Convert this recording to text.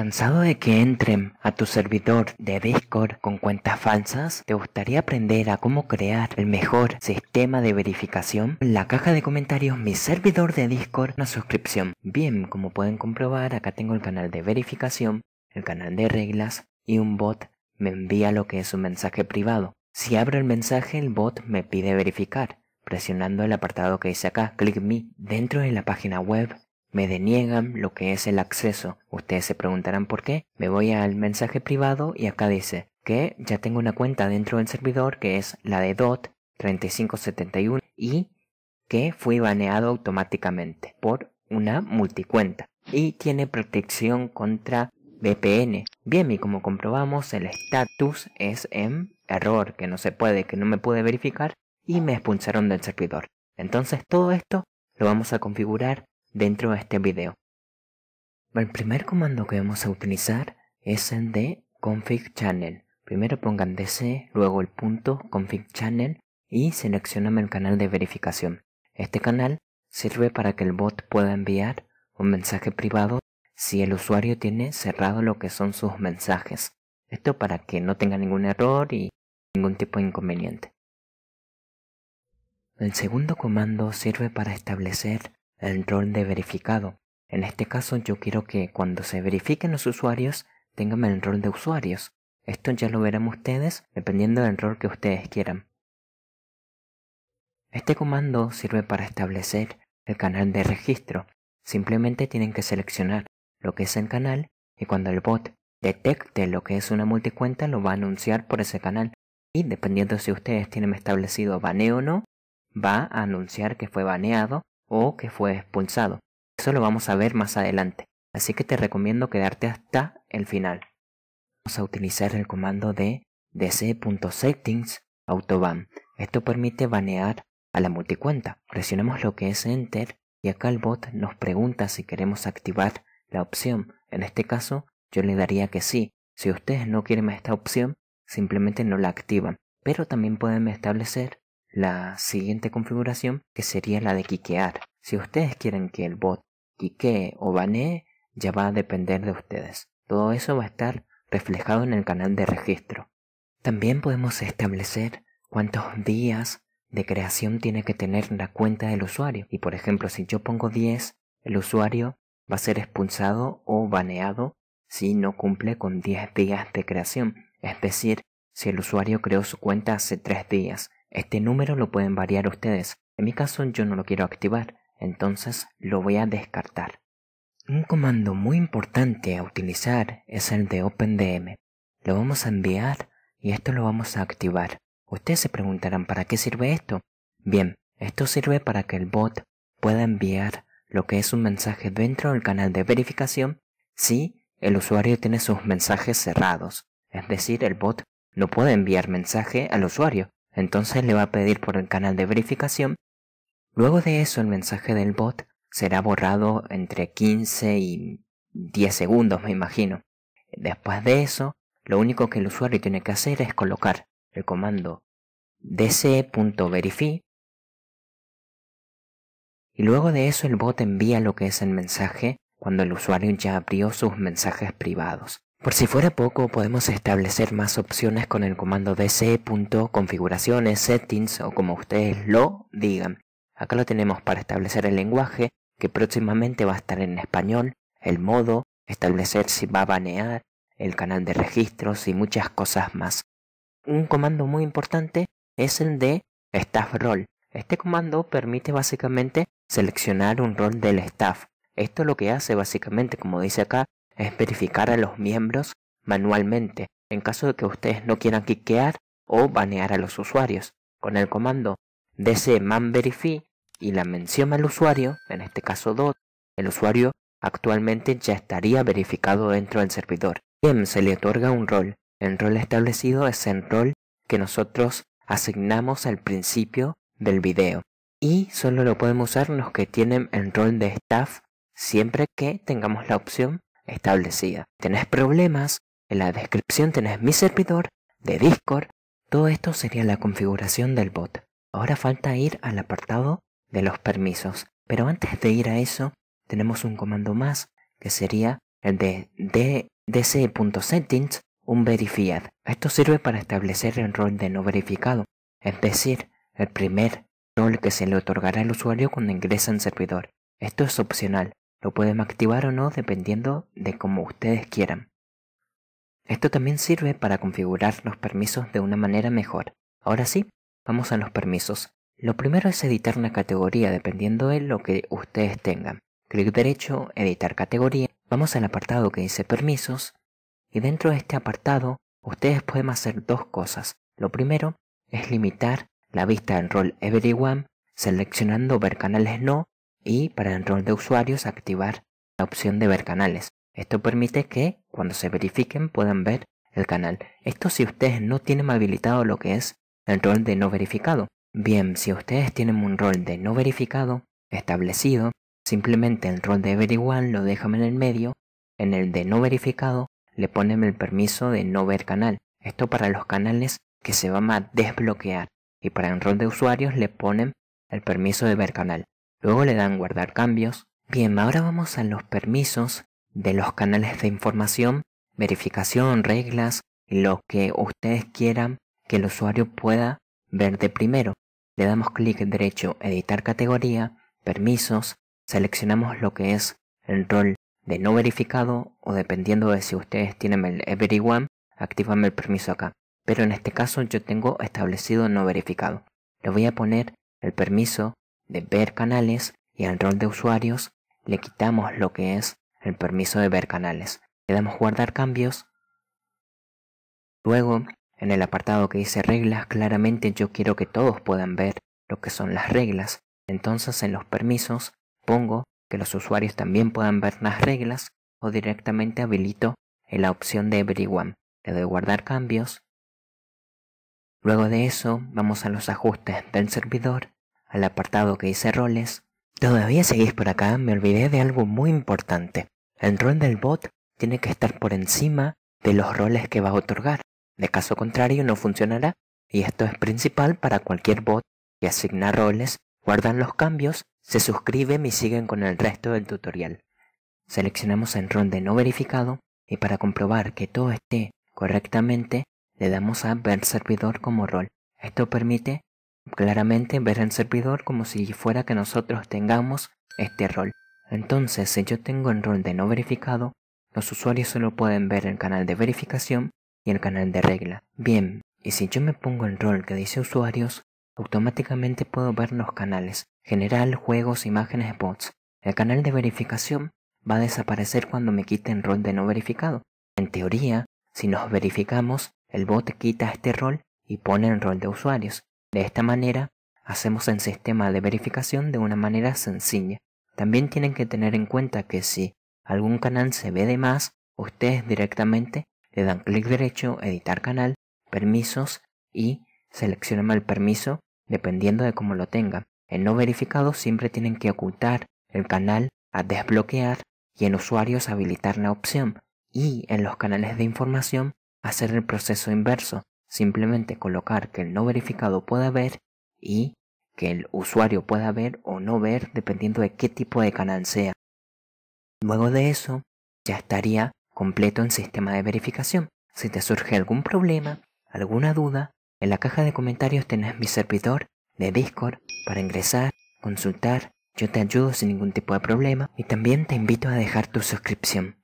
¿Cansado de que entren a tu servidor de Discord con cuentas falsas? ¿Te gustaría aprender a cómo crear el mejor sistema de verificación? En la caja de comentarios mi servidor de Discord, una suscripción. Bien, como pueden comprobar, acá tengo el canal de verificación, el canal de reglas y un bot me envía lo que es un mensaje privado. Si abro el mensaje, el bot me pide verificar, presionando el apartado que dice acá, clic me. Dentro de la página web me deniegan lo que es el acceso. Ustedes se preguntarán por qué. Me voy al mensaje privado y acá dice que ya tengo una cuenta dentro del servidor que es la de DOT 3571 y que fui baneado automáticamente por una multicuenta y tiene protección contra VPN. Bien, y como comprobamos, el status es en error, que no se puede, que no me pude verificar y me expulsaron del servidor. Entonces todo esto lo vamos a configurar dentro de este video. El primer comando que vamos a utilizar es el de config channel. Primero pongan DC, luego el punto config channel y seleccionan el canal de verificación. Este canal sirve para que el bot pueda enviar un mensaje privado si el usuario tiene cerrado lo que son sus mensajes. Esto para que no tenga ningún error y ningún tipo de inconveniente. El segundo comando sirve para establecer el rol de verificado. En este caso yo quiero que cuando se verifiquen los usuarios tengan el rol de usuarios. Esto ya lo verán ustedes dependiendo del rol que ustedes quieran. Este comando sirve para establecer el canal de registro. Simplemente tienen que seleccionar lo que es el canal y cuando el bot detecte lo que es una multicuenta lo va a anunciar por ese canal y dependiendo si ustedes tienen establecido baneo o no, va a anunciar que fue baneado o que fue expulsado. Eso lo vamos a ver más adelante, así que te recomiendo quedarte hasta el final. Vamos a utilizar el comando de dc.settings autoban. Esto permite banear a la multicuenta. Presionamos lo que es enter y acá el bot nos pregunta si queremos activar la opción. En este caso yo le daría que sí. Si ustedes no quieren esta opción, simplemente no la activan. Pero también pueden establecer la siguiente configuración que sería la de quiquear. Si ustedes quieren que el bot quiquee o banee, ya va a depender de ustedes. Todo eso va a estar reflejado en el canal de registro. También podemos establecer cuántos días de creación tiene que tener la cuenta del usuario. Y por ejemplo, si yo pongo 10, el usuario va a ser expulsado o baneado si no cumple con 10 días de creación. Es decir, si el usuario creó su cuenta hace 3 días este número lo pueden variar ustedes. En mi caso yo no lo quiero activar, entonces lo voy a descartar. Un comando muy importante a utilizar es el de OpenDM. Lo vamos a enviar y esto lo vamos a activar. Ustedes se preguntarán ¿para qué sirve esto? Bien, esto sirve para que el bot pueda enviar lo que es un mensaje dentro del canal de verificación si el usuario tiene sus mensajes cerrados. Es decir, el bot no puede enviar mensaje al usuario, entonces le va a pedir por el canal de verificación. Luego de eso el mensaje del bot será borrado entre 15 y 10 segundos, me imagino. Después de eso, lo único que el usuario tiene que hacer es colocar el comando dc.verify y luego de eso el bot envía lo que es el mensaje cuando el usuario ya abrió sus mensajes privados. Por si fuera poco, podemos establecer más opciones con el comando dc.configuraciones, settings o como ustedes lo digan. Acá lo tenemos para establecer el lenguaje, que próximamente va a estar en español, el modo, establecer si va a banear, el canal de registros y muchas cosas más. Un comando muy importante es el de staff role. Este comando permite básicamente seleccionar un rol del staff. Esto lo que hace básicamente, como dice acá, es verificar a los miembros manualmente en caso de que ustedes no quieran quiquear o banear a los usuarios. Con el comando dc verify y la mención al usuario, en este caso DOT, el usuario actualmente ya estaría verificado dentro del servidor. Bien, se le otorga un rol. El rol establecido es el rol que nosotros asignamos al principio del video. Y solo lo podemos usar los que tienen el rol de staff siempre que tengamos la opción establecida. Tenés problemas, en la descripción tenés mi servidor de Discord. Todo esto sería la configuración del bot. Ahora falta ir al apartado de los permisos. Pero antes de ir a eso, tenemos un comando más, que sería el de, de dc.settings, un verified. Esto sirve para establecer el rol de no verificado, es decir, el primer rol que se le otorgará al usuario cuando ingresa en servidor. Esto es opcional, lo pueden activar o no dependiendo de cómo ustedes quieran. Esto también sirve para configurar los permisos de una manera mejor. Ahora sí, vamos a los permisos. Lo primero es editar una categoría dependiendo de lo que ustedes tengan. Clic derecho, editar categoría. Vamos al apartado que dice permisos. Y dentro de este apartado, ustedes pueden hacer dos cosas. Lo primero es limitar la vista en Roll Everyone seleccionando ver canales no y para el rol de usuarios activar la opción de ver canales. Esto permite que cuando se verifiquen puedan ver el canal. Esto si ustedes no tienen habilitado lo que es el rol de no verificado. Bien, si ustedes tienen un rol de no verificado establecido, simplemente el rol de ver lo dejan en el medio, en el de no verificado le ponen el permiso de no ver canal. Esto para los canales que se van a desbloquear y para el rol de usuarios le ponen el permiso de ver canal. Luego le dan guardar cambios. Bien, ahora vamos a los permisos de los canales de información, verificación, reglas, lo que ustedes quieran que el usuario pueda ver de primero. Le damos clic derecho, editar categoría, permisos, seleccionamos lo que es el rol de no verificado o dependiendo de si ustedes tienen el everyone, activan el permiso acá. Pero en este caso yo tengo establecido no verificado. Le voy a poner el permiso de ver canales y al rol de usuarios le quitamos lo que es el permiso de ver canales. Le damos guardar cambios. Luego, en el apartado que dice reglas, claramente yo quiero que todos puedan ver lo que son las reglas. Entonces en los permisos pongo que los usuarios también puedan ver las reglas o directamente habilito en la opción de Everyone. Le doy guardar cambios. Luego de eso vamos a los ajustes del servidor al apartado que dice roles. Todavía seguís por acá, me olvidé de algo muy importante. El rol del bot tiene que estar por encima de los roles que va a otorgar. De caso contrario no funcionará y esto es principal para cualquier bot que asigna roles, guardan los cambios, se suscriben y siguen con el resto del tutorial. Seleccionamos el rol de no verificado y para comprobar que todo esté correctamente le damos a ver servidor como rol. Esto permite Claramente ver el servidor como si fuera que nosotros tengamos este rol. Entonces, si yo tengo el rol de no verificado, los usuarios solo pueden ver el canal de verificación y el canal de regla. Bien, y si yo me pongo el rol que dice usuarios, automáticamente puedo ver los canales, general, juegos, imágenes, bots. El canal de verificación va a desaparecer cuando me quiten rol de no verificado. En teoría, si nos verificamos, el bot quita este rol y pone el rol de usuarios. De esta manera, hacemos el sistema de verificación de una manera sencilla. También tienen que tener en cuenta que si algún canal se ve de más, ustedes directamente le dan clic derecho, editar canal, permisos y seleccionan el permiso dependiendo de cómo lo tengan. En no verificado siempre tienen que ocultar el canal a desbloquear y en usuarios habilitar la opción y en los canales de información hacer el proceso inverso, Simplemente colocar que el no verificado pueda ver y que el usuario pueda ver o no ver dependiendo de qué tipo de canal sea. Luego de eso, ya estaría completo el sistema de verificación. Si te surge algún problema, alguna duda, en la caja de comentarios tenés mi servidor de Discord para ingresar, consultar, yo te ayudo sin ningún tipo de problema y también te invito a dejar tu suscripción.